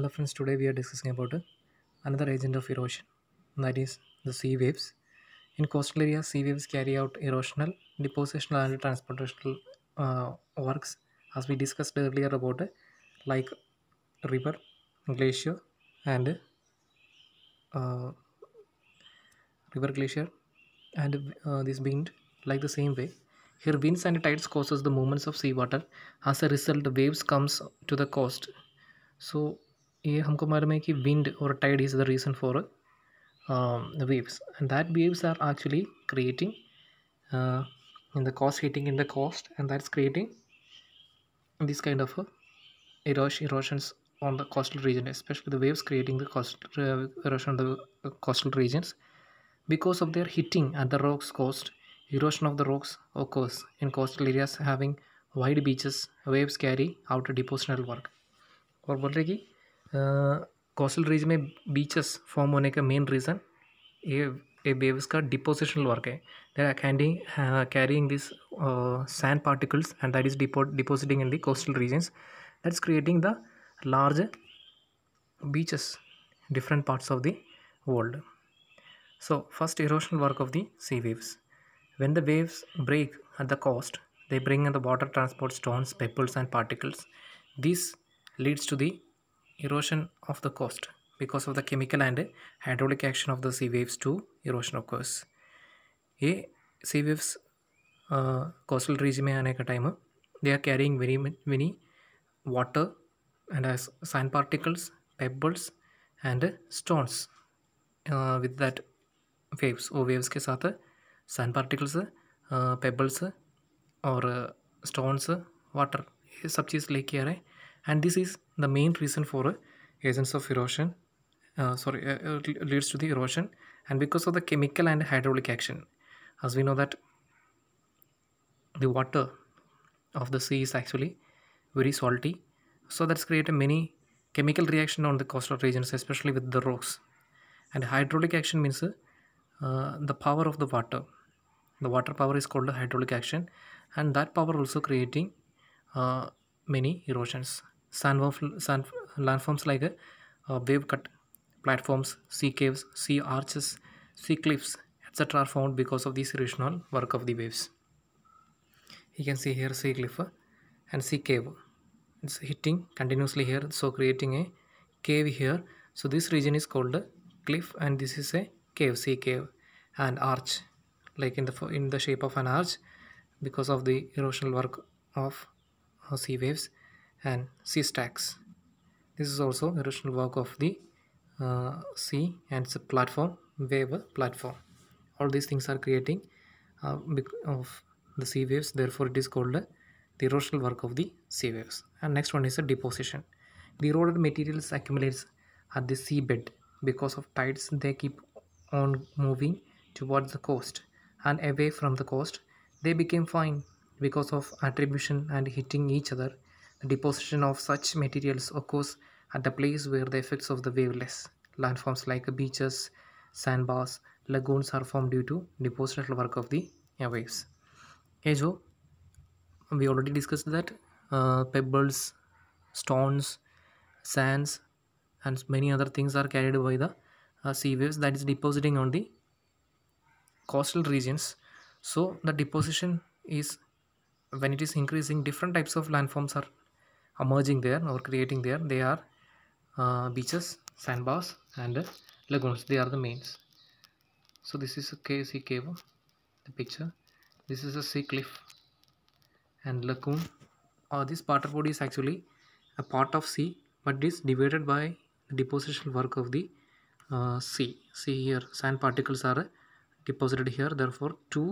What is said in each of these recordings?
hello friends today we are discussing about another agent of erosion that is the sea waves in coastal areas sea waves carry out erosional depositional and transportational uh, works as we discussed earlier about like river glacier and uh, river glacier and uh, this wind like the same way here winds and tides causes the movements of seawater as a result waves comes to the coast so ये हमको मालूम है कि wind और tide is the reason for waves and that waves are actually creating uh, in the coast hitting in the coast, and that's creating this kind of uh, erosion erosions on the coastal region especially the waves creating the coastal uh, erosion on the coastal regions because of their hitting at the rocks coast erosion of the rocks occurs in coastal areas having wide beaches waves carry out a depositional work और बोल रहे कि coastal रीज में beaches form होने का main reason ये ये waves का डिपोजिशनल वर्क है they are carding carrying this sand particles and that is डिपो depositing in the coastal regions that's creating the large beaches different parts of the world so first erosional work of the sea waves when the waves break at the coast they bring in the water transport stones pebbles and particles this leads to the erosion of the coast because of the chemical and hydraulic action of the sea waves to erosion of occurs. ये sea waves uh, coastal region में आने का time they are carrying very many water and as sand particles, pebbles and stones uh, with that waves or waves ke sath sand particles, uh, pebbles or uh, stones, water ये सब चीज़ लेके आ रहे हैं and this is the main reason for uh, agents of erosion uh, sorry uh, uh leads to the erosion and because of the chemical and hydraulic action as we know that the water of the sea is actually very salty so that's created many chemical reaction on the coastal regions especially with the rocks and hydraulic action means uh, the power of the water the water power is called hydraulic action and that power also creating uh, many erosions sand, sand landforms like uh, wave cut platforms, sea caves, sea arches, sea cliffs, etc. are found because of this erosional work of the waves. You can see here sea cliff and sea cave. It's hitting continuously here, so creating a cave here. So this region is called cliff and this is a cave, sea cave and arch like in the in the shape of an arch because of the erosional work of uh, sea waves and C stacks. This is also a original work of the uh, C and it's a platform, wave platform. All these things are creating uh, of the C waves, therefore it is called uh, the erosional work of the sea waves. And next one is a deposition. The eroded materials accumulates at the seabed because of tides they keep on moving towards the coast and away from the coast. They became fine because of attribution and hitting each other Deposition of such materials occurs at the place where the effects of the waveless landforms like beaches, sandbars, lagoons are formed due to depositional work of the waves. As we already discussed that uh, pebbles, stones, sands and many other things are carried by the uh, sea waves that is depositing on the coastal regions. So the deposition is when it is increasing different types of landforms are emerging there or creating there they are uh, beaches sandbars and uh, lagoons they are the mains so this is a KC cable the picture this is a sea cliff and lagoon or uh, this water body is actually a part of sea but it is divided by the deposition work of the uh, sea see here sand particles are uh, deposited here therefore two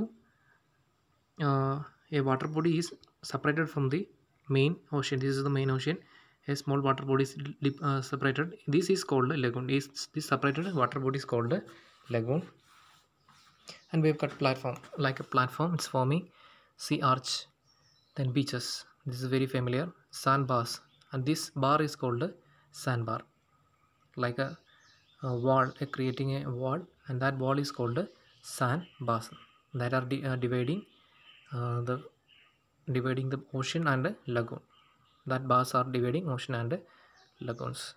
uh, a water body is separated from the main ocean this is the main ocean a small water body is uh, separated this is called lagoon is this separated water body is called lagoon and we've got platform like a platform it's forming sea arch then beaches this is very familiar sandbars and this bar is called a sandbar like a, a wall a creating a wall and that wall is called a bar. that are di uh, dividing uh, the dividing the ocean and lagoon that bars are dividing ocean and lagoons